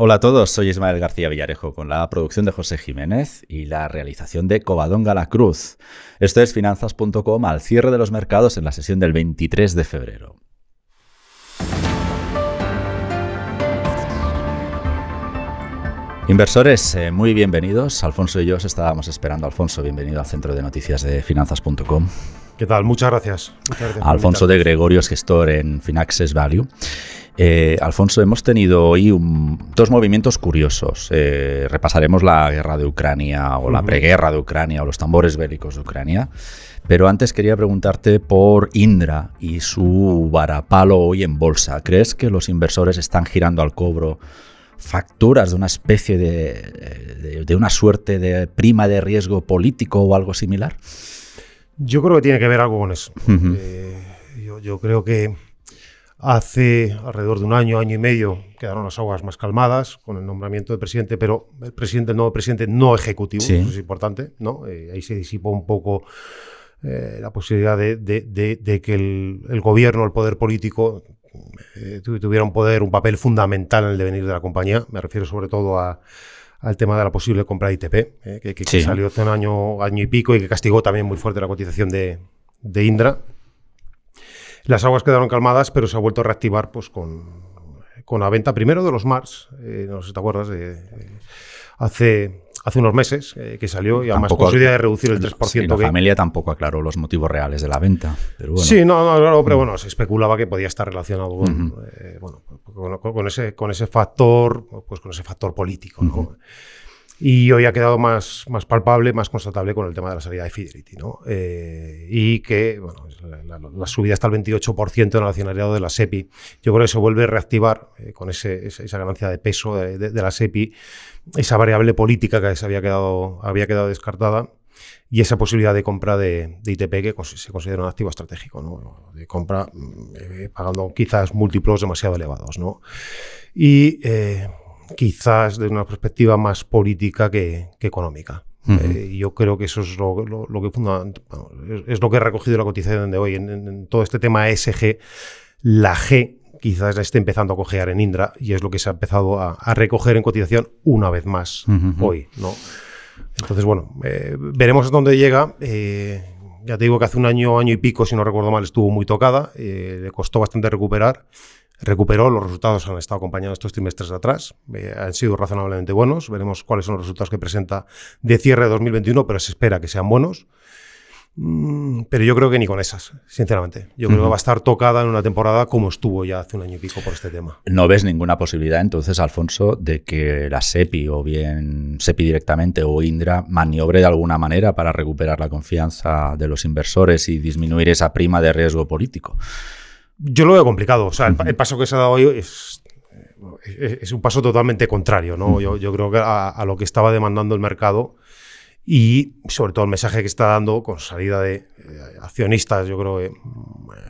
Hola a todos, soy Ismael García Villarejo con la producción de José Jiménez y la realización de Covadonga Galacruz. Cruz. Esto es finanzas.com al cierre de los mercados en la sesión del 23 de febrero. Inversores, eh, muy bienvenidos. Alfonso y yo os estábamos esperando. Alfonso, bienvenido al centro de noticias de finanzas.com. ¿Qué tal? Muchas gracias. Alfonso de Gregorio es gestor en Finaxes Value. Eh, Alfonso, hemos tenido hoy dos movimientos curiosos. Eh, repasaremos la guerra de Ucrania o la preguerra de Ucrania o los tambores bélicos de Ucrania. Pero antes quería preguntarte por Indra y su varapalo hoy en bolsa. ¿Crees que los inversores están girando al cobro facturas de una especie de, eh, de una suerte de prima de riesgo político o algo similar? Yo creo que tiene que ver algo con eso. Eh, yo, creo que hace alrededor de un año, año y medio, quedaron las aguas más calmadas con el nombramiento del presidente, pero el presidente, nuevo presidente no ejecutivo, eso es importante, ¿no? Eh, ahí se disipó un poco eh, la posibilidad de, que el, gobierno, el poder político, tuviera un poder, un papel fundamental en el devenir de la compañía. Me refiero sobre todo a al tema de la posible compra de ITP, eh, que, salió hace un año, año y pico y que castigó también muy fuerte la cotización de, Indra. Las aguas quedaron calmadas, pero se ha vuelto a reactivar pues, con, la venta primero de los Mars, eh, no sé si te acuerdas, hace hace unos meses eh, que salió y además con su idea de reducir el 3%. Sí, la familia tampoco aclaró los motivos reales de la venta. Pero Sí, no, claro, pero mm. bueno, se especulaba que podía estar relacionado eh, con, ese, con ese factor, pues con ese factor político. Y hoy ha quedado más, más palpable, más constatable con el tema de la salida de Fidelity. ¿no? Eh, y que bueno, la, subida está el 28% en la accionariado de la SEPI. Yo creo que se vuelve a reactivar eh, con ese, esa, ganancia de peso de, de, la SEPI, esa variable política que se había quedado, había quedado descartada y esa posibilidad de compra de, ITP que se considera un activo estratégico, ¿no? de compra mm, eh, pagando quizás múltiplos demasiado elevados. ¿no? Y quizás desde una perspectiva más política que, económica. Eh, yo creo que eso es lo, que es lo que he recogido en la cotización de hoy. En, todo este tema e SG la G quizás la esté empezando a cojear en Indra y es lo que se ha empezado a, recoger en cotización una vez más hoy. ¿no? Entonces, bueno, eh, veremos hasta dónde llega. Eh, ya te digo que hace un año, año y pico, si no recuerdo mal, estuvo muy tocada, le costó bastante recuperar recuperó. Los resultados han estado acompañados estos trimestres de atrás. Eh, han sido razonablemente buenos. Veremos cuáles son los resultados que presenta de cierre de 2021, pero se espera que sean buenos. Mm, pero yo creo que ni con esas, sinceramente. Yo creo que va a estar tocada en una temporada como estuvo ya hace un año y pico por este tema. ¿No ves ninguna posibilidad entonces, Alfonso, de que la SEPI o bien SEPI directamente o Indra maniobre de alguna manera para recuperar la confianza de los inversores y disminuir esa prima de riesgo político? Yo lo veo complicado. O sea, el, paso que se ha dado hoy es, es, un paso totalmente contrario, ¿no? Yo, creo que a, lo que estaba demandando el mercado y sobre todo el mensaje que está dando con salida de eh, accionistas, yo creo, eh,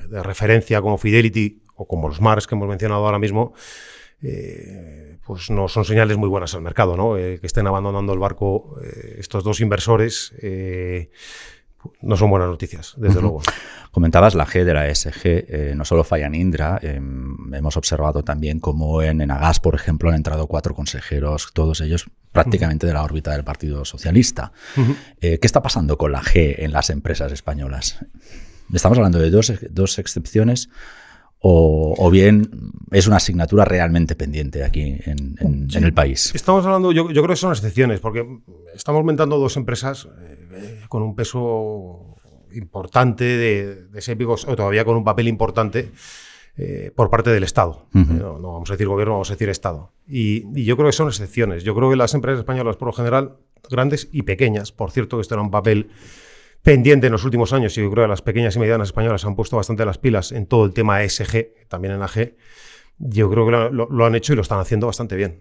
de referencia como Fidelity o como los Mars que hemos mencionado ahora mismo, eh, pues no son señales muy buenas al mercado, ¿no? que estén abandonando el barco estos dos inversores no son buenas noticias, desde luego. Comentabas la G de la SG, eh, no solo falla Indra, em, hemos observado también cómo en Agas, por ejemplo, han entrado cuatro consejeros, todos ellos prácticamente de la órbita del Partido Socialista. Eh, ¿Qué está pasando con la G en las empresas españolas? Estamos hablando de dos, dos excepciones o, bien es una asignatura realmente pendiente aquí en, el país. Estamos hablando, yo, creo que son excepciones, porque estamos aumentando dos empresas eh, con un peso importante de, ese o todavía con un papel importante. Eh, por parte del Estado. Eh, no, vamos a decir gobierno, vamos a decir Estado. Y, yo creo que son excepciones. Yo creo que las empresas españolas, por lo general, grandes y pequeñas, por cierto, que esto era un papel pendiente en los últimos años y yo creo que las pequeñas y medianas españolas han puesto bastante las pilas en todo el tema ESG, también en AG, yo creo que lo, han hecho y lo están haciendo bastante bien.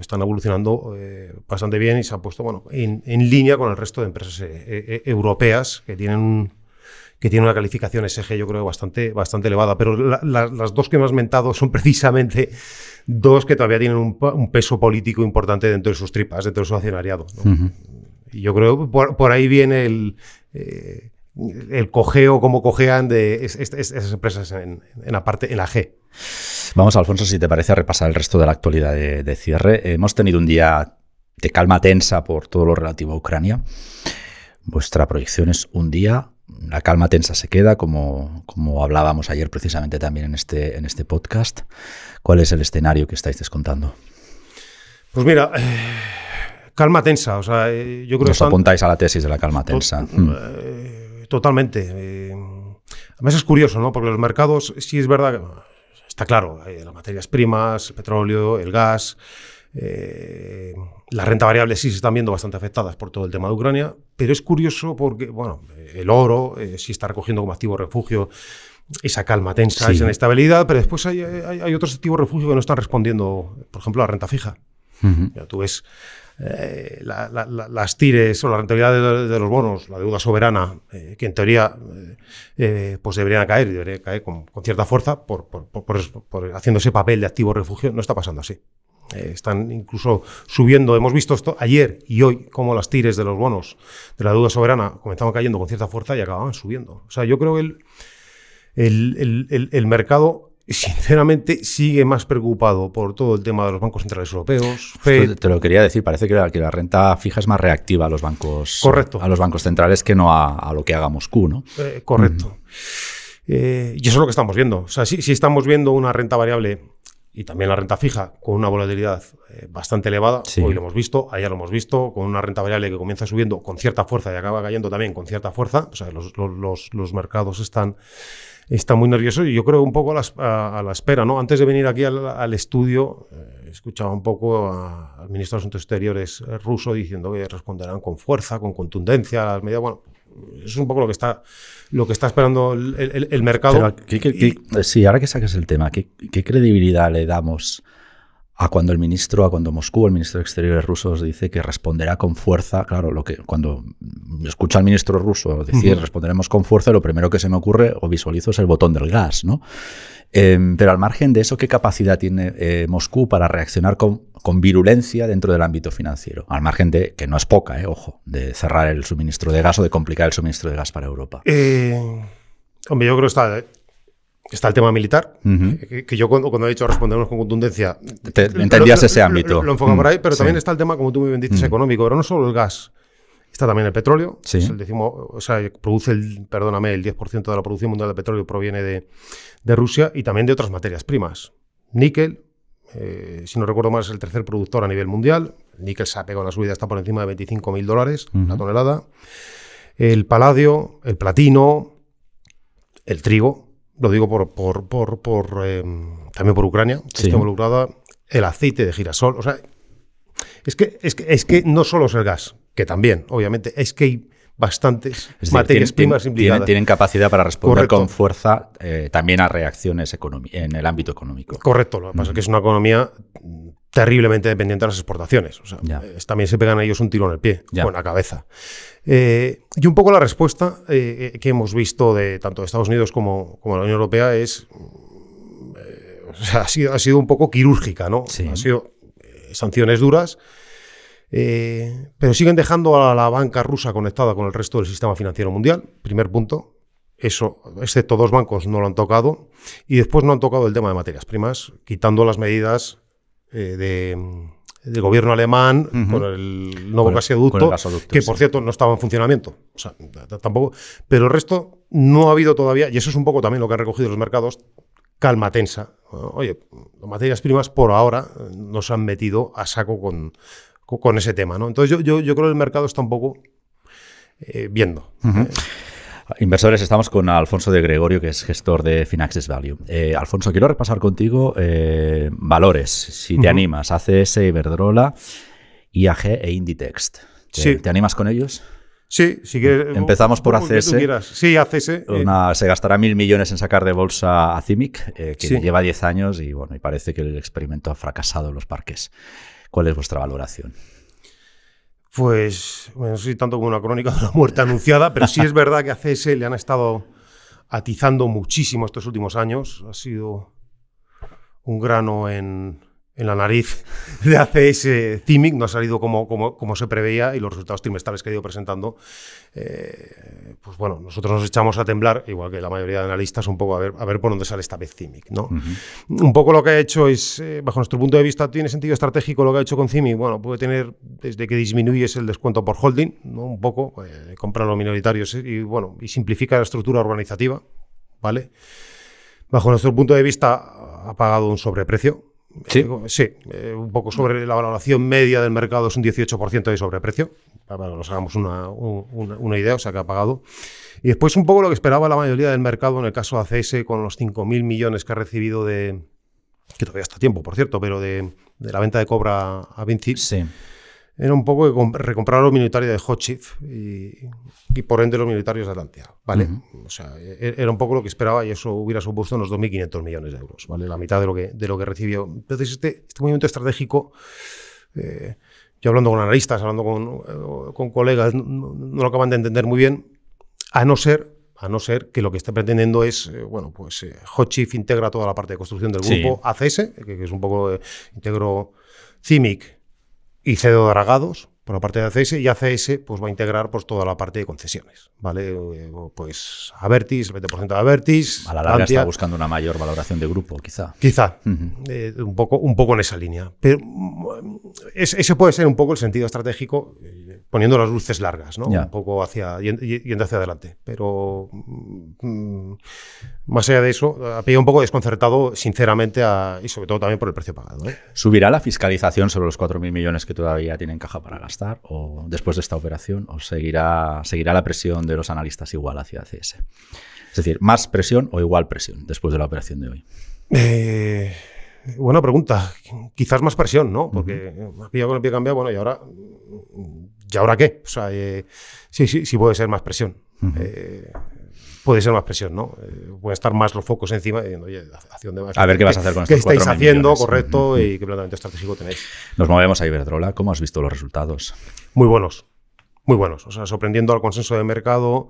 Están evolucionando eh, bastante bien y se han puesto bueno, en, línea con el resto de empresas eh, eh, europeas que tienen que tienen una calificación e SG yo creo bastante, bastante elevada, pero las dos que hemos mentado son precisamente dos que todavía tienen un, peso político importante dentro de sus tripas, dentro de su accionariado. Yo creo que por, ahí viene el, eh, el cojeo, cómo cojean de esas empresas en, la parte, en la G. Vamos, Alfonso, si te parece, a repasar el resto de la actualidad de, cierre. Hemos tenido un día de calma tensa por todo lo relativo a Ucrania. Vuestra proyección es un día la calma tensa se queda, como, como hablábamos ayer precisamente también en este, en este podcast. ¿Cuál es el escenario que estáis descontando? Pues mira, eh, calma tensa. O sea, eh, yo creo que apuntáis a la tesis de la calma tensa. Eh, mm. totalmente. Eh, además es curioso, ¿no? Porque los mercados, sí es verdad, está claro, las materias primas, el petróleo, el gas, la renta variable sí se están viendo bastante afectadas por todo el tema de Ucrania, pero es curioso porque, bueno, el oro sí está recogiendo como activo refugio esa calma tensa, esa inestabilidad, pero después hay, otros activos refugio que no están respondiendo, por ejemplo, la renta fija. tú ves eh, las tires o la rentabilidad de, los bonos, la deuda soberana, eh, que en teoría eh, pues deberían caer, debería caer con, cierta fuerza por, haciendo ese papel de activo refugio, no está pasando así. están incluso subiendo, hemos visto esto ayer y hoy, cómo las tires de los bonos de la deuda soberana comenzaban cayendo con cierta fuerza y acababan subiendo. O sea, yo creo que el mercado sinceramente sigue más preocupado por todo el tema de los bancos centrales europeos. te lo quería decir, parece que la, renta fija es más reactiva a los bancos, correcto. A los bancos centrales que no a, lo que haga Moscú, ¿no? Eh, correcto. Eh, y eso es lo que estamos viendo. O sea, si, si estamos viendo una renta variable y también la renta fija con una volatilidad eh, bastante elevada. Hoy lo hemos visto, ayer lo hemos visto, con una renta variable que comienza subiendo con cierta fuerza y acaba cayendo también con cierta fuerza. O sea, los, mercados están, están muy nerviosos y yo creo un poco a la, espera. ¿no? Antes de venir aquí al, estudio, eh, escuchaba un poco al ministro de Asuntos Exteriores eh, ruso diciendo que responderán con fuerza, con contundencia a las medidas. Bueno, es un poco lo que está, lo que está esperando el, mercado. sí, ahora que sacas el tema, ¿qué, credibilidad le damos a cuando el ministro, a cuando Moscú, el ministro de Exteriores ruso, dice que responderá con fuerza. Claro, lo que cuando escucho al ministro ruso decir responderemos con fuerza, lo primero que se me ocurre o visualizo es el botón del gas, ¿no? Em, pero al margen de eso, ¿qué capacidad tiene eh, Moscú para reaccionar con, con, virulencia dentro del ámbito financiero? Al margen de, que no es poca, eh, ojo, de cerrar el suministro de gas o de complicar el suministro de gas para Europa. Eh, hombre, yo creo que está Está el tema militar, que, yo cuando, he dicho respondemos con contundencia. entendías ese ámbito. Lo, enfocamos por ahí, pero también está el tema, como tú muy bien dices, económico. Pero no solo el gas, está también el petróleo. Sí. Es el decimo, o sea, produce el, perdóname, el 10% de la producción mundial de petróleo proviene de, Rusia y también de otras materias primas. Níquel, eh, si no recuerdo mal, es el tercer productor a nivel mundial. El níquel se ha pegado la subida, está por encima de 25.000 mil dólares una la tonelada. El paladio, el platino, el trigo lo digo por, por, em, también por Ucrania, que está involucrada, el aceite de girasol, o sea, es que, es que, es que no solo es el gas, que también, obviamente, es que hay bastantes materias primas implicadas. Tienen, capacidad para responder con fuerza eh, también a reacciones en el ámbito económico. Correcto, lo que pasa es que es una economía terriblemente dependiente de las exportaciones. O también se pegan a ellos un tiro en el pie, o en la cabeza. Eh, y un poco la respuesta eh, que hemos visto de tanto de Estados Unidos como, como la Unión Europea es. Eh, ha, sido, ha sido un poco quirúrgica, ¿no? Sí. Ha sido sanciones duras. pero siguen dejando a la banca rusa conectada con el resto del sistema financiero mundial. Primer punto, eso, excepto dos bancos, no lo han tocado. Y después no han tocado el tema de materias primas, quitando las medidas eh, del gobierno alemán con el nuevo gasoducto, que por cierto no estaba en funcionamiento. tampoco. Pero el resto no ha habido todavía, y eso es un poco también lo que han recogido los mercados, calma tensa. Oye, las materias primas por ahora eh, nos han metido a saco con, con ese tema. ¿no? Entonces yo, yo, creo que el mercado está un poco eh, viendo. Inversores, estamos con Alfonso de Gregorio, que es gestor de Finaxis Value. Eh, Alfonso, quiero repasar contigo eh, valores, si te animas, ACS, Iberdrola, IAG e Inditex. ¿Te, ¿Te animas con ellos? Sí, sí quieres. Mm, empezamos por ACS. Sí, ACS. Eh. Una, Se gastará mil millones en sacar de bolsa a Cimic, que lleva 10 años y bueno, y parece que el experimento ha fracasado en los parques. ¿Cuál es vuestra valoración? Pues, bueno, no sé tanto como una crónica de la muerte anunciada, pero sí es verdad que a CS le han estado atizando muchísimo estos últimos años. Ha sido un grano en, en la nariz de ACS Cimic, no ha salido como, como, se preveía y los resultados trimestrales que ha ido presentando, eh, pues bueno, nosotros nos echamos a temblar, igual que la mayoría de analistas, un poco a ver, a ver por dónde sale esta vez Cimic. ¿no? Un poco lo que ha hecho es, eh, bajo nuestro punto de vista, tiene sentido estratégico lo que ha hecho con Cimic. Bueno, puede tener, desde que disminuyes el descuento por holding, ¿no? un poco, eh, compra los minoritarios y bueno, y simplifica la estructura organizativa, ¿vale? Bajo nuestro punto de vista, ha pagado un sobreprecio Sí, eh, sí eh, un poco sobre la valoración media del mercado es un 18% de sobreprecio, para que nos hagamos una, una, idea, o sea que ha pagado. Y después un poco lo que esperaba la mayoría del mercado en el caso de ACS con los 5.000 millones que ha recibido de, que todavía está tiempo, por cierto, pero de, de la venta de Cobra a Vinci. Sí era un poco recomprar los militares de Hot y, y, por ende los militares de Atlantia, ¿vale? O sea, e-, era un poco lo que esperaba y eso hubiera supuesto unos 2.500 millones de euros, ¿vale? La mitad de lo que, de lo que recibió. Entonces, este, este movimiento estratégico... Eh, yo hablando con analistas, hablando con, eh, con colegas, no, lo acaban de entender muy bien, a no ser, a no ser que lo que esté pretendiendo es, eh, bueno, pues eh, integra toda la parte de construcción del grupo ACS, que, es un poco, íntegro integro CIMIC, y cedo dragados por la parte de ACS y ACS pues va a integrar pues toda la parte de concesiones, ¿vale? Eh, pues Avertis, el 20% de Avertis. A la larga está buscando una mayor valoración de grupo, quizá. Quizá, eh, un, poco, un poco en esa línea. Pero mm, ese puede ser un poco el sentido estratégico. Eh, poniendo las luces largas, ¿no? Un poco hacia, yendo hacia adelante. Pero mm, más allá de eso, ha pillado un poco desconcertado, sinceramente, y sobre todo también por el precio pagado. ¿eh? ¿Subirá la fiscalización sobre los 4.000 millones que todavía tienen caja para gastar o después de esta operación o seguirá, seguirá la presión de los analistas igual hacia CS? Es decir, ¿más presión o igual presión después de la operación de hoy? Eh, buena pregunta. Quizás más presión, ¿no? Porque ha pillado con el pie cambiado, bueno, y ahora ¿y ahora qué? O sea, eh, sí, sí, sí puede ser más presión. Eh, puede ser más presión, ¿no? Eh, pueden estar más los focos encima diciendo, oye, ¿a dónde vas? A ver qué, vas a hacer con ¿Qué estáis haciendo, correcto, y qué planteamiento estratégico tenéis? Nos movemos a Iberdrola. ¿Cómo has visto los resultados? Muy buenos, muy buenos. O sea, sorprendiendo al consenso de mercado,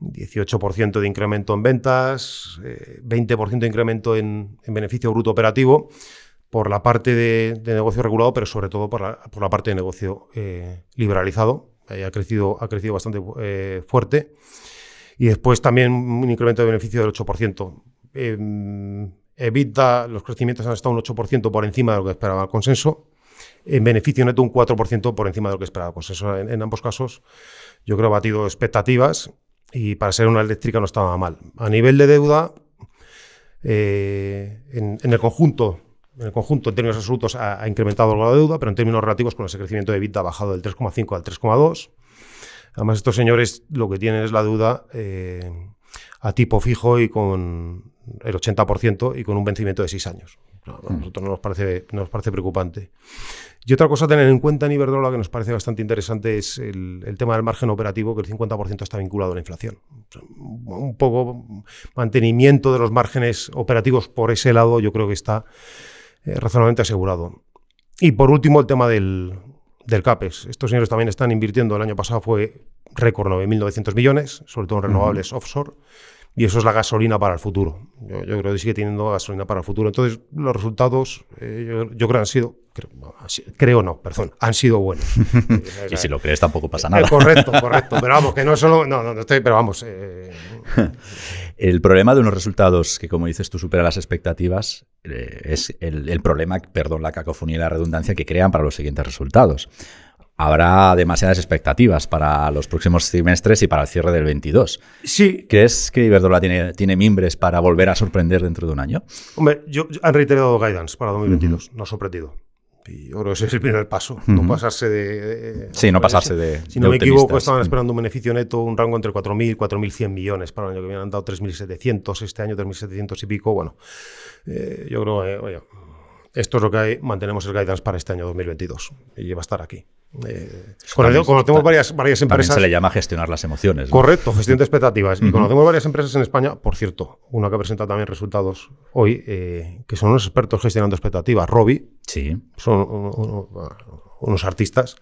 18% de incremento en ventas, 20% de incremento en beneficio bruto operativo por la parte de, negocio regulado, pero sobre todo por la, parte de negocio eh, liberalizado. ha crecido, ha crecido bastante eh, fuerte. Y después también un incremento de beneficio del 8%. Evita em, los crecimientos han estado un 8% por encima de lo que esperaba el consenso. En beneficio neto un 4% por encima de lo que esperaba el consenso. En, ambos casos, yo creo, ha batido expectativas y para ser una eléctrica no estaba mal. A nivel de deuda, eh, en, en, el conjunto en el conjunto, en términos absolutos, ha, incrementado la deuda, pero en términos relativos, con ese crecimiento de EBITDA ha bajado del 3,5 al 3,2. Además, estos señores lo que tienen es la deuda eh, a tipo fijo y con el 80% y con un vencimiento de 6 años. a nosotros no nos, parece, nos parece preocupante. Y otra cosa a tener en cuenta en Iberdrola que nos parece bastante interesante es el, tema del margen operativo, que el 50% está vinculado a la inflación. un poco mantenimiento de los márgenes operativos por ese lado yo creo que está eh, razonablemente asegurado. Y por último, el tema del, del CAPES. Estos señores también están invirtiendo, el año pasado fue récord 9.900 millones, sobre todo en renovables offshore. Y eso es la gasolina para el futuro. Yo, creo que sigue teniendo gasolina para el futuro. Entonces, los resultados, eh, yo, creo han sido, creo, no, perdón, han sido buenos. y si lo crees tampoco pasa eh, nada. correcto, correcto. Pero vamos, que no solo, no, no, estoy, pero vamos. Eh. el problema de unos resultados que, como dices, tú superan las expectativas es el, el problema, perdón, la cacofonía y la redundancia que crean para los siguientes resultados habrá demasiadas expectativas para los próximos trimestres y para el cierre del 22. Sí. ¿Crees que Iberdrola tiene, mimbres para volver a sorprender dentro de un año? Hombre, yo, han reiterado guidance para 2022, no sorprendido. Y yo creo que ese es el primer paso, no pasarse de, Sí, no pasarse de... Si no me equivoco, estaban mm. esperando un beneficio neto, un rango entre 4.000 y 4.100 millones para el año que viene, han dado 3.700, este año 3.700 y pico, bueno, eh, yo creo, esto es lo que hay, mantenemos el guidance para este año 2022 y va a estar aquí. Eh, conocemos, varias, varias empresas. También se le llama gestionar las emociones. Correcto, gestión de expectativas. Y conocemos varias empresas en España, por cierto, una que presenta también resultados hoy, eh, que son unos expertos gestionando expectativas. Robbie, sí. son unos, artistas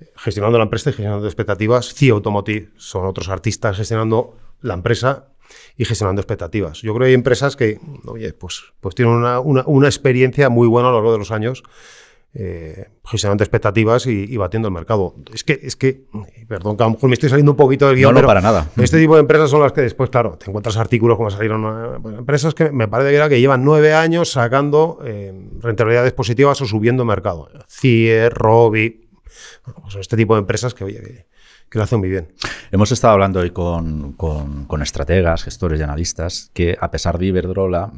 eh, gestionando la empresa y gestionando expectativas. CIA Automotive son otros artistas gestionando la empresa y gestionando expectativas. Yo creo que hay empresas que, oye, pues, pues tienen una, una experiencia muy buena a lo largo de los años eh, expectativas y, batiendo el mercado. Es que, es que, perdón, me estoy saliendo un poquito del guión. No, no, para nada. Este tipo de empresas son las que después, claro, te encuentras artículos como salieron eh, empresas que me parece que llevan nueve años sacando eh, rentabilidades positivas o subiendo mercado. CIE, Robi, pues este tipo de empresas que, lo hacen muy bien. Hemos estado hablando hoy con, estrategas, gestores y analistas que, a pesar de Iberdrola,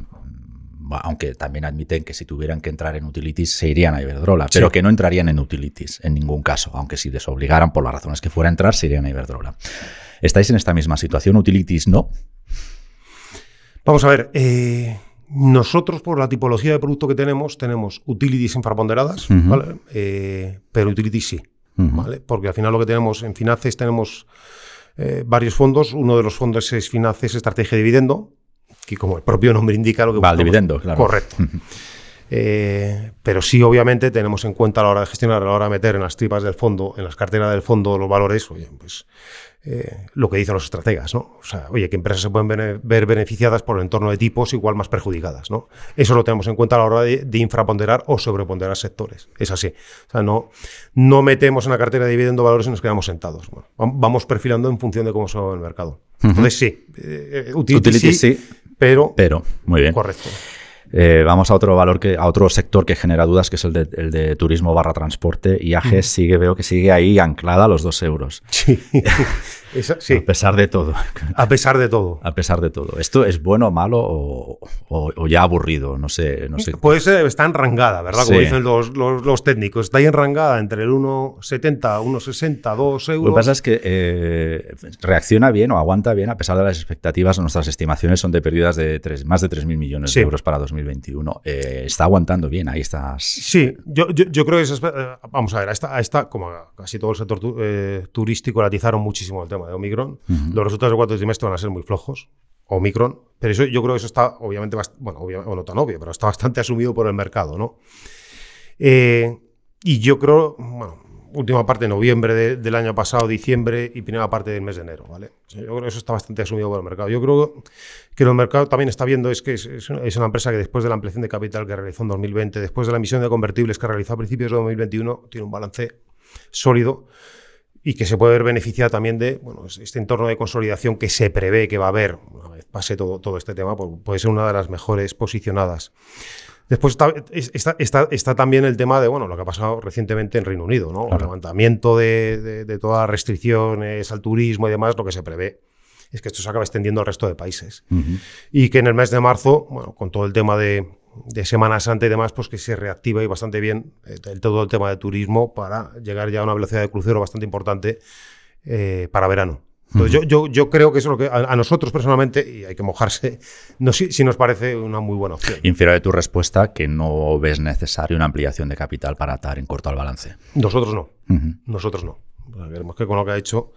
aunque también admiten que si tuvieran que entrar en utilities se irían a Iberdrola, pero que no entrarían en utilities en ningún caso, aunque si desobligaran por las razones que fuera a entrar se irían a Iberdrola. ¿Estáis en esta misma situación? ¿Utilities no? Vamos a ver, eh, nosotros por la tipología de producto que tenemos, tenemos utilities infraponderadas, ¿vale? Eh, pero utilities sí, ¿vale? Porque al final lo que tenemos en Finances tenemos... Eh, varios fondos. Uno de los fondos es Finances Estrategia de Dividendo, que como el propio nombre indica lo que Va al dividendo, claro. Correcto. Eh, pero sí, obviamente, tenemos en cuenta a la hora de gestionar, a la hora de meter en las tripas del fondo, en las carteras del fondo, los valores, oye, pues eh, lo que dicen los estrategas, ¿no? O sea, oye, que empresas se pueden ver beneficiadas por el entorno de tipos igual más perjudicadas, ¿no? Eso lo tenemos en cuenta a la hora de, infraponderar o sobreponderar sectores. Es así. O sea, no, no metemos en la cartera de dividendo valores y nos quedamos sentados. vamos perfilando en función de cómo se va el mercado. Entonces, sí. Eh, eh sí pero. Pero, muy bien. Correcto. Eh, vamos a otro valor que, a otro sector que genera dudas, que es el de, el de turismo barra transporte. Y AG sigue, veo que sigue ahí anclada a los dos euros. Sí. A pesar de todo. A pesar de todo. A pesar de todo. ¿Esto es bueno, malo o, malo o ya aburrido? No sé. No sé. Pues eh, está enrangada, ¿verdad? Como dicen los, técnicos. Está ahí enrangada entre el 1,70, 1,60, 2 euros. Lo que pasa es que eh, reacciona bien o aguanta bien a pesar de las expectativas. Nuestras estimaciones son de pérdidas de más de 3.000 millones de euros para 2021. Eh, está aguantando bien, ahí estás. Sí, yo, creo que... vamos a ver, a esta, como casi todo el sector turístico, latizaron muchísimo el tema de Omicron. Los resultados de cuatro trimestre van a ser muy flojos. Omicron, pero eso yo creo que eso está obviamente, bueno, no tan obvio, pero está bastante asumido por el mercado, ¿no? Eh, y yo creo, bueno, última parte de noviembre del año pasado, diciembre y primera parte del mes de enero, ¿vale? Yo creo que eso está bastante asumido por el mercado. Yo creo que el mercado también está viendo es que es, una, es, una, empresa que después de la ampliación de capital que realizó en 2020, después de la emisión de convertibles que realizó a principios de 2021, tiene un balance sólido y que se puede ver beneficiada también de bueno, este entorno de consolidación que se prevé que va a haber, una vez pase todo, todo este tema, pues puede ser una de las mejores posicionadas. Después está, está, está, también el tema de bueno, lo que ha pasado recientemente en Reino Unido, ¿no? el levantamiento de, de, todas las restricciones al turismo y demás, lo que se prevé es que esto se acaba extendiendo al resto de países. Y que en el mes de marzo, bueno, con todo el tema de, de Semana Santa y demás, pues que se reactiva y bastante bien eh, todo el tema de turismo para llegar ya a una velocidad de crucero bastante importante eh, para verano. yo, yo, yo, creo que eso es lo que a, nosotros personalmente, y hay que mojarse, no, si, si, nos parece una muy buena opción. Infiero de tu respuesta que no ves necesaria una ampliación de capital para atar en corto al balance. Nosotros no. Nosotros no. Pues, Veremos que con lo que ha hecho.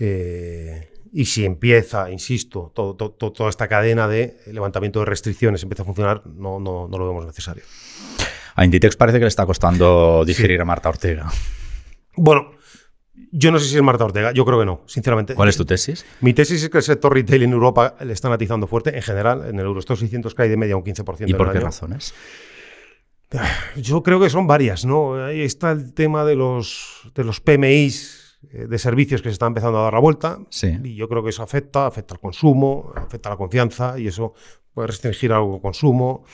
Eh, y si empieza, insisto, toda esta cadena de levantamiento de restricciones empieza a funcionar, no, lo vemos necesario. A Inditex parece que le está costando digerir a Marta Ortega. Bueno, yo no sé si es Marta Ortega, yo creo que no, sinceramente. ¿Cuál es tu tesis? Mi tesis es que el sector retail en Europa le está atizando fuerte, en general, en el Euro 600 cae de media un 15%. ¿Y por qué razones? Yo creo que son varias, ¿no? Ahí está el tema de los, de los PMIs eh, de servicios que se está empezando a dar la vuelta. Y yo creo que eso afecta, afecta al consumo, afecta a la confianza y eso puede restringir algo el consumo.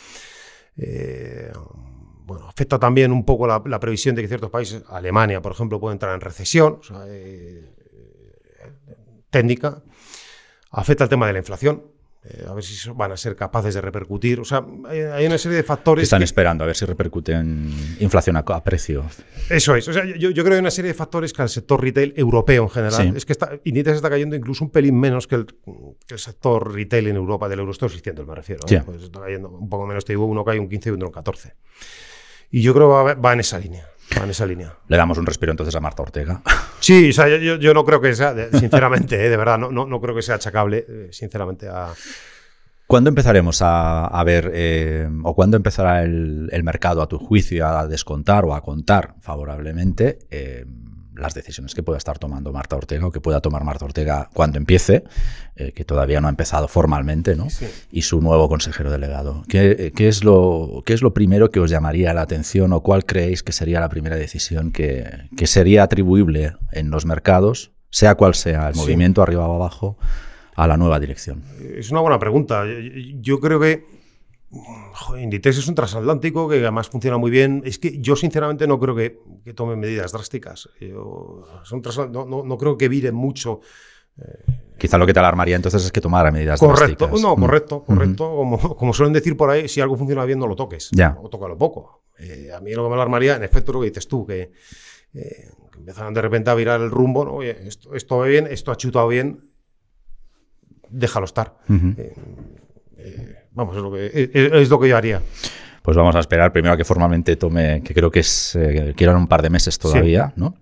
Eh, bueno, afecta también un poco la, previsión de que ciertos países, Alemania, por ejemplo, puede entrar en recesión eh, técnica. Afecta el tema de la inflación. Eh, a ver si van a ser capaces de repercutir. O sea, hay, una serie de factores. Están esperando a ver si repercuten inflación a, precios. Eso es. O sea, yo, creo que hay una serie de factores que al sector retail europeo en general. Es que está, está cayendo incluso un pelín menos que el, sector retail en Europa del Eurostore 600, me refiero. Pues está cayendo un poco menos, te digo, uno cae un 15 y otro un 14. Y yo creo que va, va en esa línea en esa línea. Le damos un respiro entonces a Marta Ortega. Sí, o sea, yo, no creo que sea, sinceramente, eh, de verdad, no, no, creo que sea achacable, eh, sinceramente, a... ¿Cuándo empezaremos a, ver, eh, o cuándo empezará el, el, mercado, a tu juicio, a descontar o a contar favorablemente las decisiones que pueda estar tomando Marta Ortega o que pueda tomar Marta Ortega cuando empiece, eh, que todavía no ha empezado formalmente, ¿no? y su nuevo consejero delegado. ¿Qué, eh, es lo, es lo primero que os llamaría la atención o cuál creéis que sería la primera decisión que, sería atribuible en los mercados, sea cual sea el movimiento arriba o abajo, a la nueva dirección? Es una buena pregunta. Yo creo que Joder, Inditex es un transatlántico que además funciona muy bien. Es que yo sinceramente no creo que, tome medidas drásticas. no, creo que vire mucho. Eh, Quizá lo que te alarmaría entonces es que tomara medidas correcto, drásticas. No, correcto, correcto. como, suelen decir por ahí, si algo funciona bien no lo toques. Ya. O lo poco. Eh, a mí lo que me alarmaría, en efecto, lo que dices tú, que, eh, de repente a virar el rumbo. ¿no? Oye, esto, va bien, esto ha chutado bien, déjalo estar. Eh, vamos, es lo, que, es, lo que yo haría pues vamos a esperar primero a que formalmente tome, que creo que es, eh, quiero un par de meses todavía, ¿no?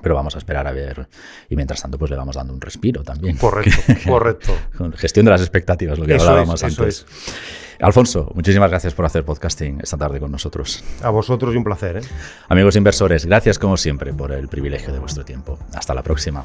Pero vamos a esperar a ver. Y mientras tanto, pues le vamos dando un respiro también. Correcto, correcto. gestión de las expectativas, lo que hablábamos antes. Alfonso, muchísimas gracias por hacer podcasting esta tarde con nosotros. A vosotros y un placer. ¿eh? Amigos inversores, gracias como siempre por el privilegio de vuestro tiempo. Hasta la próxima.